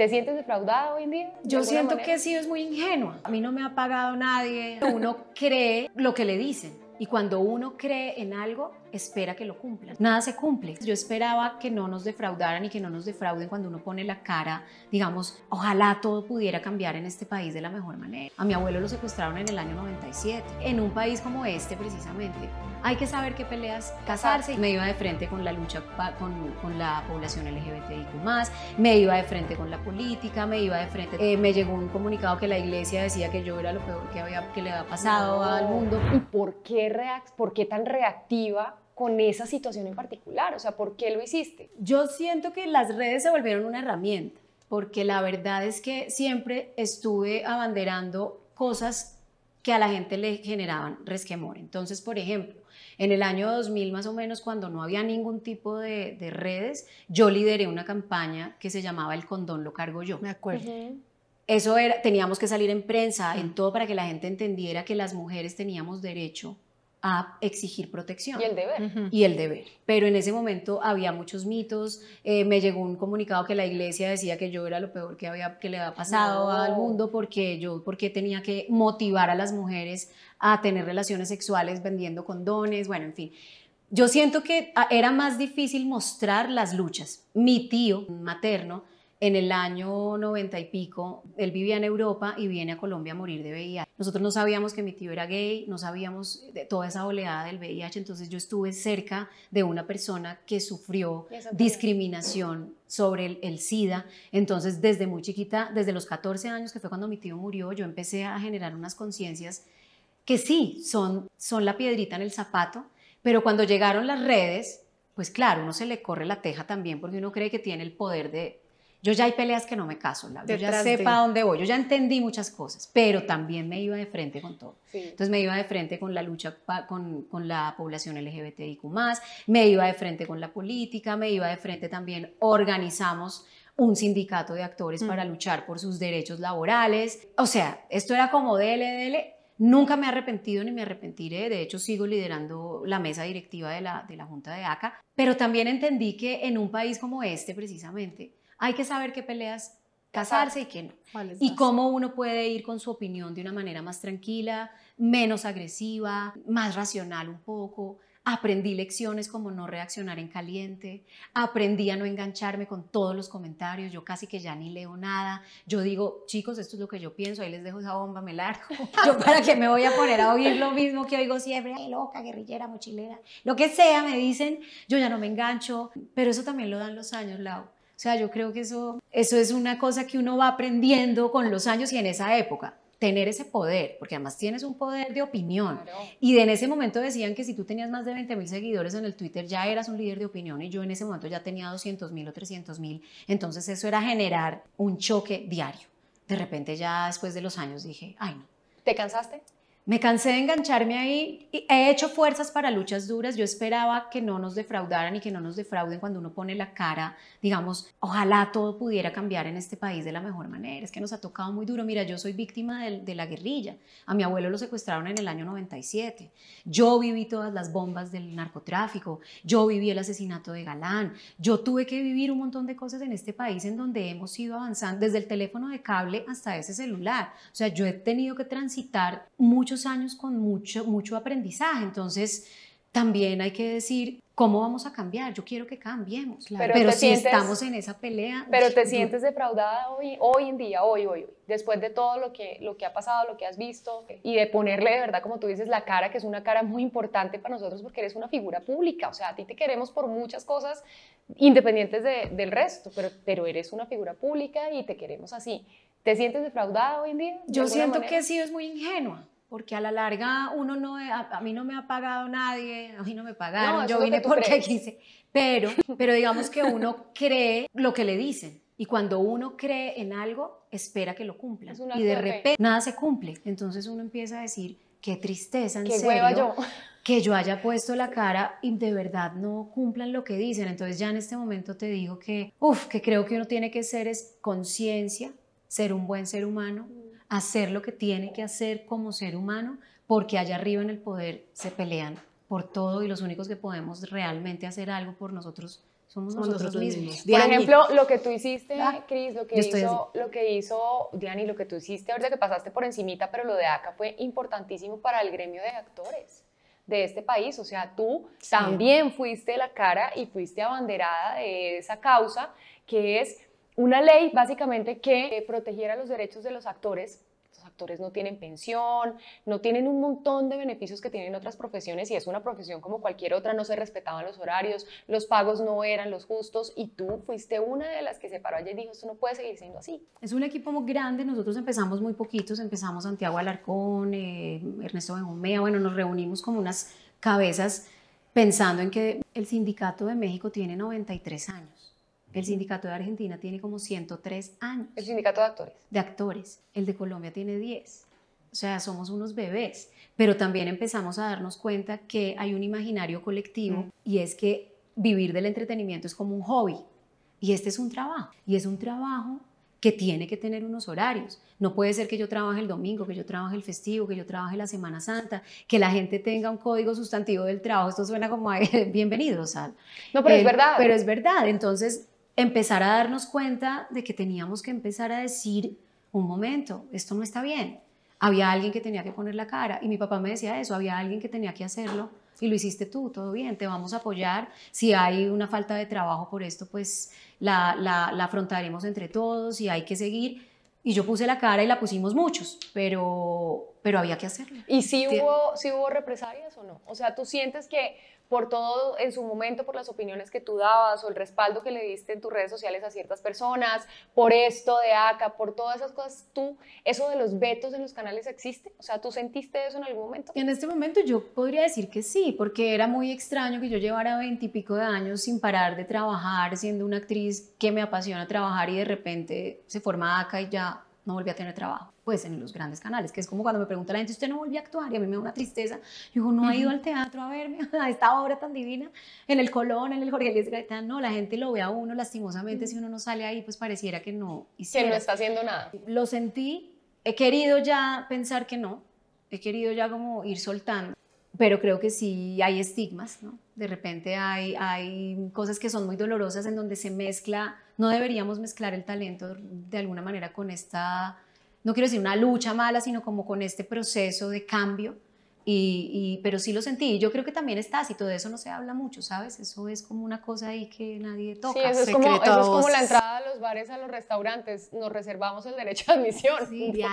¿Te sientes defraudada hoy en día? Yo siento que sí, es muy ingenua. A mí no me ha pagado nadie. Uno cree lo que le dicen. Y cuando uno cree en algo, espera que lo cumplan. Nada se cumple. Yo esperaba que no nos defraudaran y que no nos defrauden cuando uno pone la cara, digamos, ojalá todo pudiera cambiar en este país de la mejor manera. A mi abuelo lo secuestraron en el año 97. En un país como este, precisamente, hay que saber qué peleas casarse. Me iba de frente con la lucha con, con la población LGBTIQ+, me iba de frente con la política, me iba de frente... Eh, me llegó un comunicado que la iglesia decía que yo era lo peor que, había, que le había pasado al mundo. ¿Y por qué, por qué tan reactiva con esa situación en particular? O sea, ¿por qué lo hiciste? Yo siento que las redes se volvieron una herramienta, porque la verdad es que siempre estuve abanderando cosas que a la gente le generaban resquemor. Entonces, por ejemplo, en el año 2000 más o menos, cuando no había ningún tipo de, redes, yo lideré una campaña que se llamaba El condón lo cargo yo. Me acuerdo. Eso era, teníamos que salir en prensa, en ah. todo, para que la gente entendiera que las mujeres teníamos derecho a exigir protección. Y el deber. Y el deber. Pero en ese momento había muchos mitos. Eh, me llegó un comunicado que la iglesia decía que yo era lo peor que, había, que le había pasado al mundo porque yo porque tenía que motivar a las mujeres a tener relaciones sexuales vendiendo condones, bueno, en fin. Yo siento que ah, era más difícil mostrar las luchas. Mi tío materno en el año 90 y pico, él vivía en Europa y viene a Colombia a morir de VIH. Nosotros no sabíamos que mi tío era gay, no sabíamos de toda esa oleada del VIH, entonces yo estuve cerca de una persona que sufrió discriminación sobre el, el, SIDA. Entonces, desde muy chiquita, desde los 14 años, que fue cuando mi tío murió, yo empecé a generar unas conciencias que sí, son, son la piedrita en el zapato, pero cuando llegaron las redes, pues claro, uno se le corre la teja también porque uno cree que tiene el poder de yo ya hay peleas que no me caso, la, yo ya sé para dónde voy, yo ya entendí muchas cosas, pero también me iba de frente con todo. Entonces me iba de frente con la lucha con, la población LGBTIQ, me iba de frente con la política, me iba de frente también, organizamos un sindicato de actores para mm. luchar por sus derechos laborales. O sea, esto era como DLDL, Nunca me he arrepentido ni me arrepentiré, de hecho sigo liderando la mesa directiva de la, de la Junta de ACA, pero también entendí que en un país como este precisamente, hay que saber qué peleas casarse y qué no. Y cómo uno puede ir con su opinión de una manera más tranquila, menos agresiva, más racional un poco. Aprendí lecciones como no reaccionar en caliente, aprendí a no engancharme con todos los comentarios, yo casi que ya ni leo nada, yo digo, chicos, esto es lo que yo pienso, ahí les dejo esa bomba, me largo, yo para qué me voy a poner a oír lo mismo que oigo siempre, Ay, loca, guerrillera, mochilera, lo que sea, me dicen, yo ya no me engancho, pero eso también lo dan los años, Lau o sea, yo creo que eso, eso es una cosa que uno va aprendiendo con los años y en esa época tener ese poder, porque además tienes un poder de opinión. Y de en ese momento decían que si tú tenías más de 20 mil seguidores en el Twitter ya eras un líder de opinión y yo en ese momento ya tenía 200 mil o 300 mil. Entonces eso era generar un choque diario. De repente ya después de los años dije, ay no. ¿Te cansaste? Me cansé de engancharme ahí. He hecho fuerzas para luchas duras. Yo esperaba que no nos defraudaran y que no nos defrauden cuando uno pone la cara, digamos, ojalá todo pudiera cambiar en este país de la mejor manera. Es que nos ha tocado muy duro. Mira, yo soy víctima de, de la guerrilla. A mi abuelo lo secuestraron en el año 97. Yo viví todas las bombas del narcotráfico. Yo viví el asesinato de Galán. Yo tuve que vivir un montón de cosas en este país en donde hemos ido avanzando desde el teléfono de cable hasta ese celular. O sea, yo he tenido que transitar muchos años con mucho, mucho aprendizaje. Entonces, también hay que decir, ¿cómo vamos a cambiar? Yo quiero que cambiemos, pero, si estamos en esa pelea... Pero te sientes defraudada hoy, hoy en día, hoy, hoy, hoy, después de todo lo que, lo que ha pasado, lo que has visto, y de ponerle de verdad, como tú dices, la cara, que es una cara muy importante para nosotros porque eres una figura pública, o sea, a ti te queremos por muchas cosas independientes de, del resto, pero, pero eres una figura pública y te queremos así. ¿Te sientes defraudada hoy en día? Yo siento que sí, es muy ingenua porque a la larga uno no, eh, a, mí no me ha pagado nadie, a mí no me pagaron, yo vine porque quise, pero, pero digamos que uno cree lo que le dicen y cuando uno cree en algo, espera que lo cumplan. y de repente nada se cumple, entonces uno empieza a decir, qué tristeza, en serio, yo. que yo haya puesto la cara y de verdad no cumplan lo que dicen, entonces ya en este momento te digo que, uff, que creo que uno tiene que ser es conciencia, ser un buen ser humano, hacer lo que tiene que hacer como ser humano, porque allá arriba en el poder se pelean por todo y los únicos que podemos realmente hacer algo por nosotros somos, nosotros, mismos. por ejemplo, lo que tú hiciste, ah, Cris, lo que hizo, lo que hizo Diani, lo que tú hiciste, ahorita que pasaste por encimita, pero lo de acá fue importantísimo para el gremio de actores de este país. O sea, tú también fuiste la cara y fuiste abanderada de esa causa que es una ley básicamente que protegiera los derechos de los actores los actores no tienen pensión, no tienen un montón de beneficios que tienen otras profesiones y es una profesión como cualquier otra, no se respetaban los horarios, los pagos no eran los justos y tú fuiste una de las que se paró allí y dijo, esto no puede seguir siendo así. Es un equipo muy grande, nosotros empezamos muy poquitos, empezamos Santiago Alarcón, eh, Ernesto Benjumea, bueno, nos reunimos como unas cabezas pensando en que el sindicato de México tiene 93 años. El sindicato de Argentina tiene como 103 años. El sindicato de actores. De actores. El de Colombia tiene 10. O sea, somos unos bebés. Pero también empezamos a darnos cuenta que hay un imaginario colectivo y es que vivir del entretenimiento es como un hobby. Y este es un trabajo. Y es un trabajo que tiene que tener unos horarios. No puede ser que yo trabaje el domingo, que yo trabaje el festivo, que yo trabaje la Semana Santa, que la gente tenga un código sustantivo del trabajo. Esto suena como bienvenido, bienvenidos al... No, pero es eh, verdad. Pero es verdad. Entonces, empezar a darnos cuenta de que teníamos que empezar a decir, un momento, esto no está bien. Había alguien que tenía que poner la cara y mi papá me decía eso, había alguien que tenía que hacerlo y lo hiciste tú, todo bien, te vamos a apoyar. Si hay una falta de trabajo por esto, pues la, la, afrontaremos entre todos y hay que seguir. Y yo puse la cara y la pusimos muchos, pero, pero había que hacerlo. ¿Y si hubo, si hubo represalias o no? O sea, tú sientes que por todo en su momento, por las opiniones que tú dabas o el respaldo que le diste en tus redes sociales a ciertas personas, por esto de ACA, por todas esas cosas, ¿tú eso de los vetos en los canales existe? O sea, ¿tú sentiste eso en algún momento? En este momento yo podría decir que sí, porque era muy extraño que yo llevara veintipico de años sin parar de trabajar, siendo una actriz que me apasiona trabajar y de repente se forma ACA y ya no volví a tener trabajo, pues en los grandes canales, que es como cuando me pregunta la gente, ¿usted no volvió a actuar? Y a mí me da una tristeza. Yo digo, no ha ido al teatro a verme a esta obra tan divina, en el Colón, en el Jorge Luis Gaitán. No, la gente lo ve a uno, lastimosamente, si uno no sale ahí, pues pareciera que no hiciera. Que no está haciendo nada. Lo sentí, he querido ya pensar que no, he querido ya como ir soltando pero creo que sí hay estigmas, ¿no? De repente hay, hay cosas que son muy dolorosas en donde se mezcla, no deberíamos mezclar el talento de alguna manera con esta, no quiero decir una lucha mala, sino como con este proceso de cambio. Y, pero sí lo sentí. Y yo creo que también es tácito, de eso no se habla mucho, ¿sabes? Eso es como una cosa ahí que nadie toca. Sí, eso es, como, la entrada a los bares, a los restaurantes. Nos reservamos el derecho de admisión. Sí,